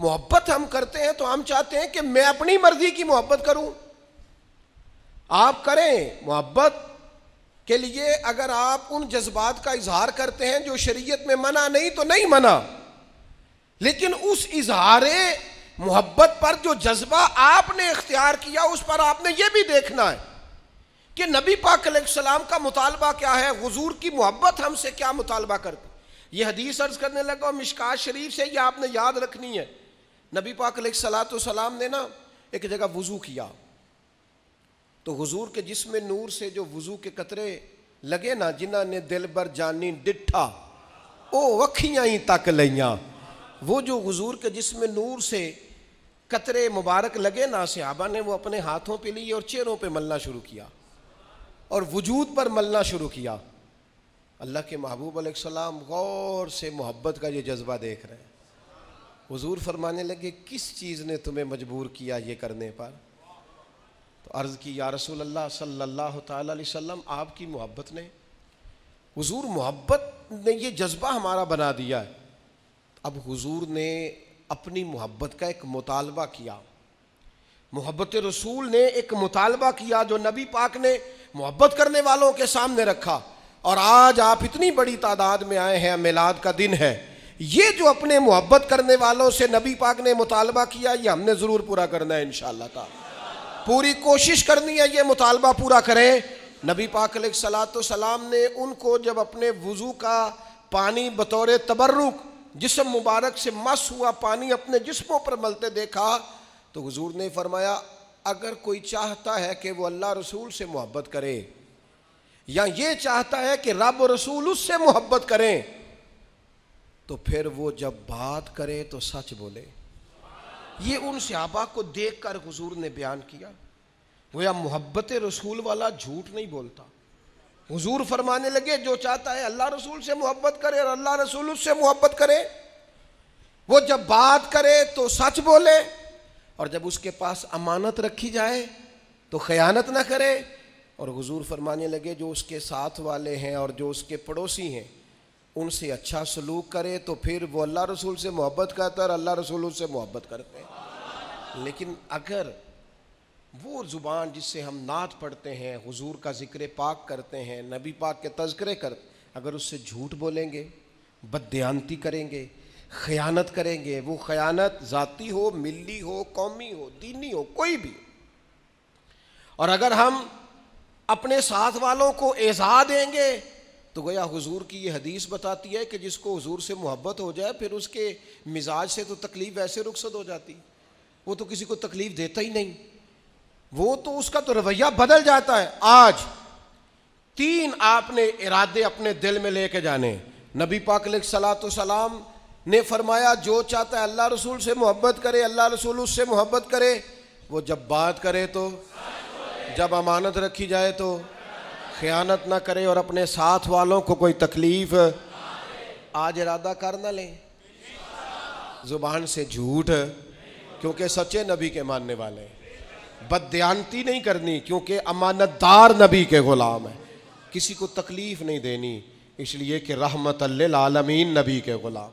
मोहब्बत हम करते हैं तो हम चाहते हैं कि मैं अपनी मर्जी की मोहब्बत करूं आप करें मोहब्बत के लिए अगर आप उन जज्बात का इजहार करते हैं जो शरीयत में मना नहीं तो नहीं मना लेकिन उस इजहार मोहब्बत पर जो जज्बा आपने इख्तियार किया उस पर आपने यह भी देखना है कि नबी पाक सलाम का मुतालबा क्या है हजूर की मोहब्बत हमसे क्या मुतालबा करती यह हदीस अर्ज करने लगा और शरीफ से यह आपने याद रखनी है नबी पाक सलात सलाम ने ना एक जगह वज़ू किया तो हजूर के जिसम नूर से जो वज़ू के कतरे लगे ना जिन्हों ने दिल बर जानी डिठा वो वखियाँ ही तक लिया वो जो हजूर के जिसम नूर से कतरे मुबारक लगे ना सिबा ने वो अपने हाथों पर लिए और चेहरों पर मलना शुरू किया और वजूद पर मलना शुरू किया अल्लाह के महबूब आसलम गौर से मोहब्बत का ये जज्बा देख रहे हैं हुजूर फरमाने लगे किस चीज़ ने तुम्हें मजबूर किया ये करने पर तो अर्ज़ की या रसूल अल्लाह सल्लल्लाहु अलैहि वसल्लम आपकी मोहब्बत ने हुजूर मोहब्बत ने ये जज्बा हमारा बना दिया है अब हुजूर ने अपनी मोहब्बत का एक मुतालबा किया मोहब्बत रसूल ने एक मुतालबा किया जो नबी पाक ने मोहब्बत करने वालों के सामने रखा और आज आप इतनी बड़ी तादाद में आए हैं मिलाद का दिन है ये जो अपने मोहब्बत करने वालों से नबी पाक ने मुतालबा किया ये हमने ज़रूर पूरा करना है इन शाह पूरी कोशिश करनी है ये मुतालबा पूरा करें नबी पाक सलाम ने उनको जब अपने वज़ू का पानी बतौर तबर्रुक जिसम मुबारक से मस हुआ पानी अपने जिसमों पर मलते देखा तो हजूर ने फरमाया अगर कोई चाहता है कि वो अल्लाह रसूल से मोहब्बत करे या ये चाहता है कि रब रसूल उससे मोहब्बत करें तो फिर वो जब बात करे तो सच बोले ये उन सहाबा को देख कर हजूर ने बयान किया वो या मोहब्बत रसूल वाला झूठ नहीं बोलता हुजूर फरमाने लगे जो चाहता है अल्लाह रसूल से मोहब्बत करे और अल्लाह रसूल उससे मोहब्बत करे वो जब बात करे तो सच बोले और जब उसके पास अमानत रखी जाए तो खयानत ना करे और हुजूर फरमाने लगे जो उसके साथ वाले हैं और जो उसके पड़ोसी हैं उनसे अच्छा सलूक करे तो फिर वो अल्लाह रसूल से मोहब्बत करता है और अल्लाह रसूल उससे मोहब्बत करते हैं लेकिन अगर वो ज़ुबान जिससे हम नात पढ़ते हैं हुजूर का ज़िक्र पाक करते हैं नबी पाक के तस्करे कर अगर उससे झूठ बोलेंगे बदयानती करेंगे ख़यानत करेंगे वो ख़यानत ज़ाती हो मिली हो कौमी हो दीनी हो कोई भी और अगर हम अपने साथ वालों को एज़ा देंगे तो गया हुजूर की ये हदीस बताती है कि जिसको हुजूर से मोहब्बत हो जाए फिर उसके मिजाज से तो तकलीफ़ वैसे रुखसत हो जाती वो तो किसी को तकलीफ़ देता ही नहीं वो तो उसका तो रवैया बदल जाता है आज तीन आपने इरादे अपने दिल में लेके जाने नबी पाक सलात सलाम ने फरमाया जो चाहता है अल्लाह रसूल से मोहब्बत करे अल्लाह रसूल उससे मोहब्बत करे वो जब बात करे तो जब अमानत रखी जाए तो ख़यानत ना करें और अपने साथ वालों को कोई तकलीफ़ आज इरादा कर ना लें ज़ुबान से झूठ क्योंकि सच्चे नबी के मानने वाले बदयानती नहीं करनी क्योंकि अमानतदार नबी के ग़ुलाम है किसी को तकलीफ़ नहीं देनी इसलिए कि रहमत आलमीन नबी के ग़ुलाम